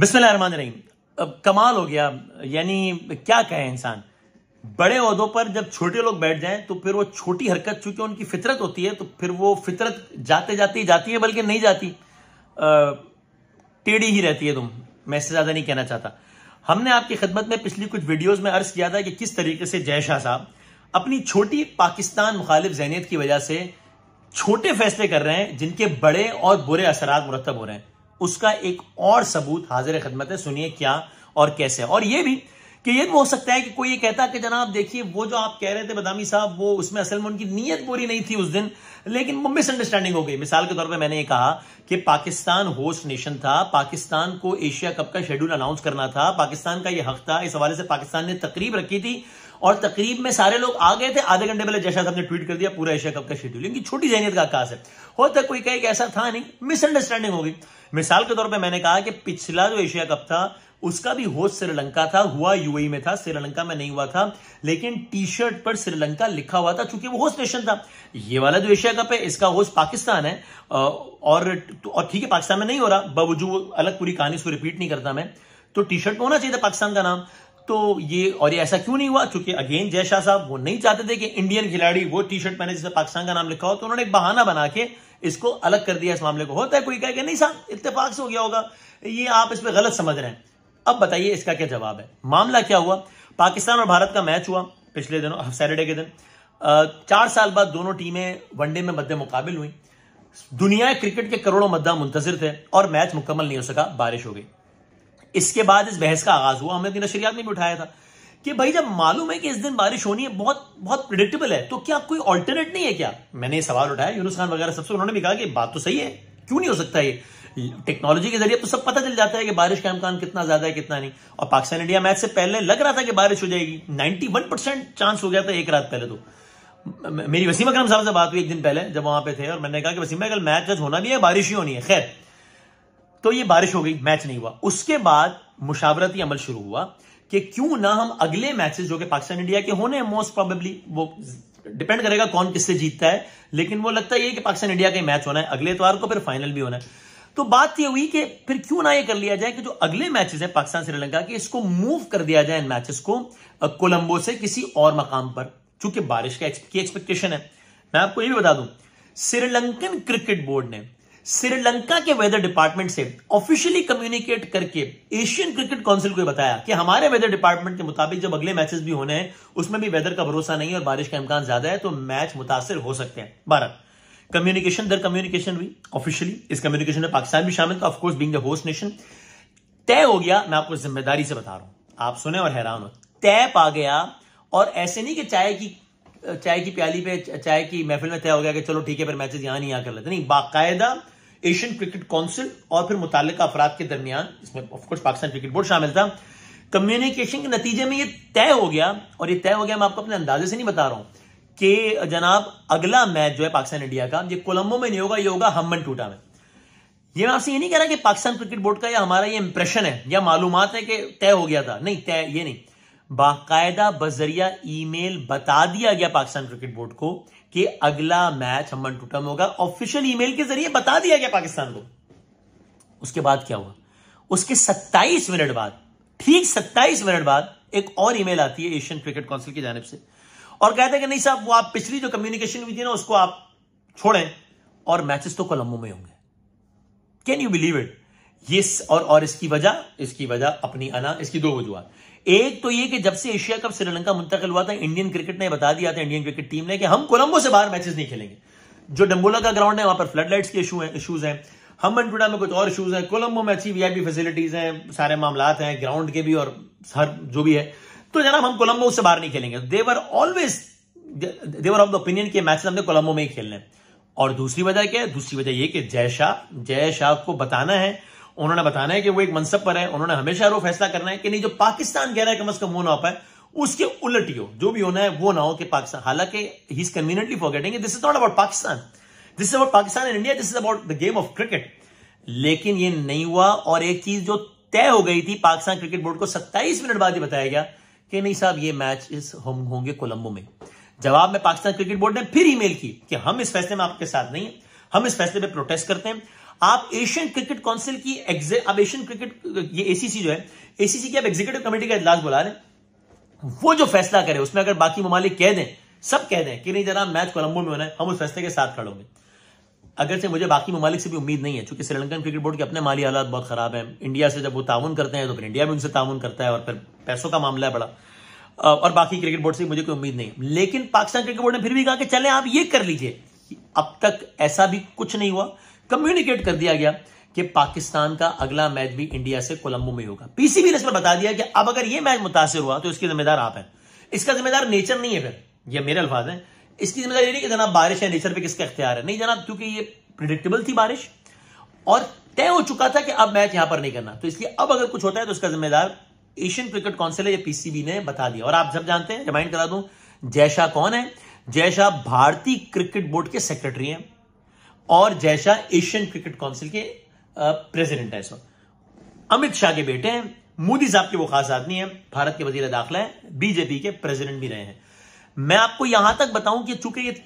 बिस्मिल रहीम अब कमाल हो गया यानी क्या कहे इंसान बड़े अहदों पर जब छोटे लोग बैठ जाएं तो फिर वो छोटी हरकत चूंकि उनकी फितरत होती है तो फिर वो फितरत जाते जाते ही जाती है बल्कि नहीं जाती टेढ़ी ही रहती है तुम मैं इससे ज़्यादा नहीं कहना चाहता हमने आपकी खदमत में पिछली कुछ वीडियोज में अर्ज किया था कि किस तरीके से जय शाह साहब अपनी छोटी पाकिस्तान मुखालिफ जहनीत की वजह से छोटे फैसले कर रहे हैं जिनके बड़े और बुरे असरात मुरतब हो रहे हैं उसका एक और सबूत हाजिर खदमत है सुनिए क्या और कैसे और ये भी कि ये भी हो सकता है कि कोई ये कहता कि जनाब देखिए वो जो आप कह रहे थे बदामी साहब वो उसमें असल में उनकी नीयत पूरी नहीं थी उस दिन लेकिन वो मिसअंडरस्टैंडिंग हो गई मिसाल के तौर पे मैंने ये कहा कि पाकिस्तान होस्ट नेशन था पाकिस्तान को एशिया कप का शेड्यूल अनाउंस करना था पाकिस्तान का ये हक था इस हवाले से पाकिस्तान ने तकरीब रखी थी और तकरीब में सारे लोग आ गए थे आधे घंटे पहले जैसा साहब ने ट्वीट कर दिया पूरा एशिया कप का शेड्यूल इनकी छोटी जहनीत का आकाश है होता कोई कहे कि ऐसा था नहीं मिसअंडरस्टैंडिंग होगी मिसाल के तौर पर मैंने कहा कि पिछला जो एशिया कप था उसका भी होस्ट श्रीलंका था हुआ यूएई में था श्रीलंका में नहीं हुआ था लेकिन टी शर्ट पर श्रीलंका लिखा हुआ था चूंकि वो होस्ट नेशन था ये वाला जो एशिया कप है इसका होस्ट पाकिस्तान है और तो, और ठीक है पाकिस्तान में नहीं हो रहा बावजूद अलग पूरी कहानी इसको रिपीट नहीं करता मैं तो टी शर्ट में होना चाहिए था पाकिस्तान का नाम तो ये और ये ऐसा क्यों नहीं हुआ क्योंकि अगेन जय शाह साहब वो नहीं चाहते थे कि इंडियन खिलाड़ी वो टी शर्ट पहने जिसमें पाकिस्तान का नाम लिखा हो तो उन्होंने एक बहाना बना के इसको अलग कर दिया इस मामले को होता है कोई कहेगा नहीं साहब इतफाक से हो गया होगा ये आप इसमें गलत समझ रहे हैं अब बताइए इसका क्या जवाब है मामला क्या हुआ पाकिस्तान और भारत का मैच हुआ पिछले दिनों सैटरडे के दिन चार साल बाद दोनों टीमें वनडे में मद्दे मुकाबिल हुई दुनिया क्रिकेट के करोड़ों मद्दा मुंतजर थे और मैच मुकम्मल नहीं हो सका बारिश हो गई इसके बाद इस बहस का आगाज हुआ हमने अपनी तो नशरियात में भी उठाया था कि भाई जब मालूम है कि इस दिन बारिश होनी है बहुत बहुत प्रिडिक्टेबल है तो क्या कोई ऑल्टरनेट नहीं है क्या मैंने सवाल उठाया यूनुस खान वगैरह सबसे उन्होंने भी कहा कि बात तो सही है क्यों नहीं हो सकता ये टेक्नोलॉजी के जरिए तो सब पता चल जाता है कि बारिश का इम्कान कितना ज्यादा है कितना नहीं और पाकिस्तान इंडिया मैच से पहले लग रहा था कि बारिश हो जाएगी वन परसेंट चांस हो गया था एक रात पहले तो मेरी वसीम अकरम साहब से बात हुई एक दिन पहले जब वहां पे थे और मैंने कहा कि वसीम कल मैच होना भी है बारिश ही होनी है खैर तो ये बारिश हो गई मैच नहीं हुआ उसके बाद मुशावरती अमल शुरू हुआ कि क्यों ना हम अगले मैचेस जो कि पाकिस्तान इंडिया के होने मोस्ट प्रोबेबली वो डिपेंड करेगा कौन किससे जीतता है लेकिन वो लगता है कि पाकिस्तान इंडिया का मैच होना है अगले इतवार को फिर फाइनल भी होना है तो बात यह हुई कि फिर क्यों ना ये कर लिया जाए कि जो अगले मैचेस हैं पाकिस्तान श्रीलंका के इसको मूव कर दिया जाए इन मैचेस को कोलंबो से किसी और मकाम पर चूंकि बारिश का एक्सपेक्टेशन है मैं आपको ये भी बता दूं श्रीलंकन क्रिकेट बोर्ड ने श्रीलंका के वेदर डिपार्टमेंट से ऑफिशियली कम्युनिकेट करके एशियन क्रिकेट काउंसिल को बताया कि हमारे वेदर डिपार्टमेंट के मुताबिक जब अगले मैचेस भी होने हैं उसमें भी वेदर का भरोसा नहीं है और बारिश का इम्कान ज्यादा है तो मैच मुतासर हो सकते हैं भारत कम्युनिकेशन दर कम्युनिकेशन हुई ऑफिशियली इस कम्युनिकेशन में पाकिस्तान भी शामिल था ऑफकोर्स बींग होस्ट नेशन तय हो गया मैं आपको जिम्मेदारी से बता रहा हूं आप सुने और हैरान हो तय पा गया और ऐसे नहीं कि चाय की चाय की प्याली पे चाय की महफिल में तय हो गया कि चलो ठीक है पर मैचेस यहां नहीं आकर लेते नहीं बाकायदा एशियन क्रिकेट काउंसिल और फिर मुतल अफराद के दरमियान इसमें ऑफकोर्स पाकिस्तान क्रिकेट बोर्ड शामिल था कम्युनिकेशन के नतीजे में ये तय हो गया और ये तय हो गया मैं आपको अपने अंदाजे से नहीं बता रहा हूं कि जनाब अगला मैच जो है पाकिस्तान इंडिया का ये कोलंबो में नहीं होगा ये होगा हमन टूटा में ये मैं आपसे ये नहीं कह रहा कि पाकिस्तान क्रिकेट बोर्ड का या हमारा ये इंप्रेशन है या मालूम है कि तय हो गया था नहीं तय ये नहीं बाकायदा बजरिया ईमेल बता दिया गया पाकिस्तान क्रिकेट बोर्ड को कि अगला मैच हम टूटम होगा ऑफिशियल ईमेल के जरिए बता दिया गया पाकिस्तान को उसके बाद क्या हुआ उसके 27 मिनट बाद ठीक 27 मिनट बाद एक और ईमेल आती है एशियन क्रिकेट काउंसिल की जानब से और कहते हैं कि नहीं साहब वो आप पिछली जो कम्युनिकेशन हुई थी ना उसको आप छोड़ें और मैचेस तो कोलंबो में होंगे कैन यू बिलीव इट ये और और इसकी वजह इसकी वजह अपनी अना इसकी दो वजुआ एक तो ये कि जब से एशिया कप श्रीलंका मुंतकिल हुआ था इंडियन क्रिकेट ने बता दिया था इंडियन क्रिकेट टीम ने कि हम कोलंबो से बाहर मैचेस नहीं खेलेंगे जो डम्बोला का ग्राउंड है वहां पर फ्लड लाइट्स के इशू है इशूज हैं हम मनपुरा में कुछ और इशूज हैं कोलंबो में अच्छी वीआईपी फैसिलिटीज हैं सारे मामला हैं ग्राउंड के भी और हर जो भी है तो जनाब हम कोलंबो से बाहर नहीं खेलेंगे they were always they were of the opinion के मैच हमने कोलंबो में ही खेलने और दूसरी वजह क्या है दूसरी वजह यह कि जय शाह जय शाह को बताना है उन्होंने बताना है कि वो एक मनसब पर है उन्होंने हमेशा वो फैसला करना है कि नहीं जो पाकिस्तान कह रहा है कम अज कम वो ना हो पाए उसके उलट ही हो जो भी होना है वो ना हो कि पाकिस्तान हालांकि he is conveniently forgetting this is not about Pakistan this is about Pakistan and India this is about the game of cricket लेकिन ये नहीं हुआ और एक चीज जो तय हो गई थी पाकिस्तान क्रिकेट बोर्ड को सत्ताईस मिनट बाद ही बताया गया कि नहीं साहब ये मैच इस हम होंगे कोलंबो में जवाब में पाकिस्तान क्रिकेट बोर्ड ने फिर ईमेल की कि हम इस फैसले में आपके साथ नहीं है हम इस फैसले पे प्रोटेस्ट करते हैं आप एशियन क्रिकेट काउंसिल की अब एशियन क्रिकेट ये एसीसी जो है एसीसी की आप एग्जीक्यूटिव कमेटी का इजलास बुला रहे वो जो फैसला करे उसमें अगर बाकी ममालिक कह दें सब कह दें कि नहीं जरा मैच कोलंबो में होना है हम उस फैसले के साथ खड़े होंगे अगर से मुझे बाकी ममालिक से भी उम्मीद नहीं है चूंकि श्रीलंकन क्रिकेट बोर्ड के अपने माली हालात बहुत खराब है इंडिया से जब वो ताउन करते हैं तो फिर इंडिया भी उनसे ताउन करता है और फिर पैसों का मामला है बड़ा और बाकी क्रिकेट बोर्ड से मुझे कोई उम्मीद नहीं लेकिन पाकिस्तान क्रिकेट बोर्ड ने फिर भी कहा कि चले आप ये कर लीजिए अब तक ऐसा भी कुछ नहीं हुआ कम्युनिकेट कर दिया गया कि पाकिस्तान का अगला मैच भी इंडिया से कोलंबो में होगा पीसीबी ने इस पर बता दिया कि अब अगर यह मैच मुतासर हुआ तो इसकी जिम्मेदार आप हैं इसका जिम्मेदार नेचर नहीं है फिर यह मेरे अल्फाज है इसकी जिम्मेदारी नहीं कि जनाब बारिश है नेचर पर किसका इख्तियार है नहीं जनाब क्योंकि ये प्रिडिक्टेबल थी बारिश और तय हो चुका था कि अब मैच यहां पर नहीं करना तो इसलिए अब अगर कुछ होता है तो उसका जिम्मेदार एशियन क्रिकेट काउंसिल है या पीसीबी ने बता दिया और आप सब जानते हैं रिमाइंड करा दूं जय शाह कौन है जय शाह भारतीय क्रिकेट बोर्ड के सेक्रेटरी हैं और जयशाह एशियन क्रिकेट काउंसिल के प्रेसिडेंट है अमित शाह के बेटे हैं मोदी साहब के वो खास आदमी है भारत के वजीर दाखिला है बीजेपी के प्रेसिडेंट भी रहे हैं मैं आपको यहां तक बताऊं कि चूंकि ये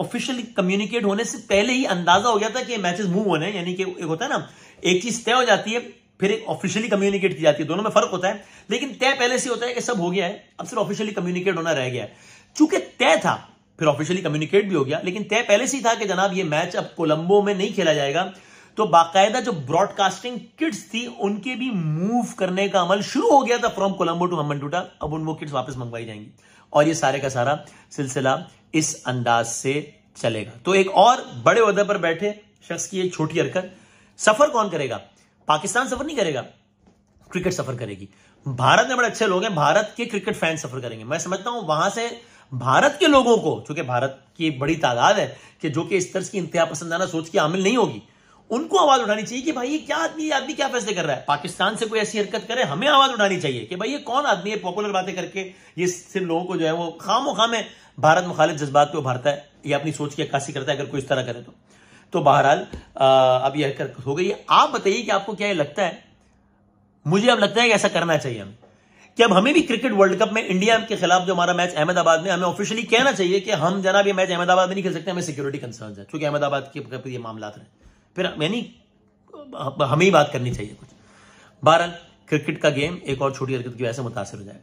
ऑफिशियली कम्युनिकेट होने से पहले ही अंदाजा हो गया था कि मैचेस मूव होने हैं यानी कि एक होता है ना एक चीज तय हो जाती है फिर एक ऑफिशियली कम्युनिकेट की जाती है दोनों में फर्क होता है लेकिन तय पहले से होता है कि सब हो गया है अब सिर्फ ऑफिशियली कम्युनिकेट होना रह गया है चूंकि तय था फिर ऑफिशियली कम्युनिकेट भी हो गया लेकिन तय पहले से ही था कि जनाब ये मैच अब कोलंबो में नहीं खेला जाएगा तो बाकायदा जो ब्रॉडकास्टिंग किट्स थी उनके भी मूव करने का अमल शुरू हो गया था फ्रॉम कोलंबो टू हम्बनटूटा अब उन वो किट्स वापस मंगवाई जाएंगी और ये सारे का सारा सिलसिला इस अंदाज से चलेगा तो एक और बड़े उदय पर बैठे शख्स की एक छोटी हरकत सफर कौन करेगा पाकिस्तान सफर नहीं करेगा क्रिकेट सफर करेगी भारत में बड़े अच्छे लोग हैं भारत के क्रिकेट फैन सफर करेंगे मैं समझता हूं वहां से भारत के लोगों को चूंकि भारत की बड़ी तादाद है कि जो कि इस तरह की इंतहा पसंदाना सोच की आमिल नहीं होगी उनको आवाज उठानी चाहिए कि भाई ये क्या आदमी ये आदमी क्या फैसले कर रहा है पाकिस्तान से कोई ऐसी हरकत करे हमें आवाज उठानी चाहिए कि भाई ये कौन आदमी है पॉपुलर बातें करके ये सिर्फ लोगों को जो है वो खामो खामे भारत मुखालिफ जज्बात को उभारता है या अपनी सोच की अक्कासी करता है अगर कोई इस तरह करे तो तो बहरहाल अब यह हरकत हो गई आप बताइए कि आपको क्या ये लगता है मुझे अब लगता है कि ऐसा करना चाहिए हमें कि अब हमें भी क्रिकेट वर्ल्ड कप में इंडिया के खिलाफ जो हमारा मैच अहमदाबाद में हमें ऑफिशियली कहना चाहिए कि हम जना भी मैच अहमदाबाद में नहीं खेल सकते हमें सिक्योरिटी कंसर्न है क्योंकि अहमदाबाद के ये मामला हैं फिर यानी हमें ही बात करनी चाहिए कुछ बहरहाल क्रिकेट का गेम एक और छोटी हरकत की वजह से मुतासर हो जाएगा